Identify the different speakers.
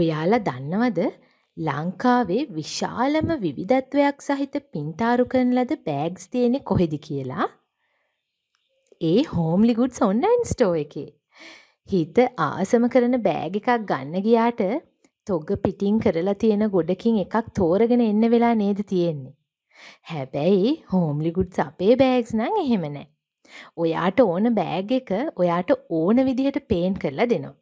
Speaker 1: ඔයාලා දන්නවද ලංකාවේ විශාලම විවිධත්වයක් සහිත පින්තාරු කරන ලද බෑග්ස් තියෙනෙ කොහෙදි කියලා. ඒ හෝම්ලිගුඩ්ස් ඔන්ලයින් ස්ටෝ එකේ. හිත ආසම කරන බෑග එකක් ගන්න ගියාට තොග පිටින් කරලා තියෙන ගොඩකින් එකක් තෝරගෙන එන්න වෙලා නේද තියෙන්නේ. හැබැයි හෝම්ලිගුඩ්ස් අපේ බෑග්ස් නං එහෙම නෑ. ඔයාට ඕන බෑග එක ඔයාට ඕන විදිහට පේන් කරලා දෙනවා.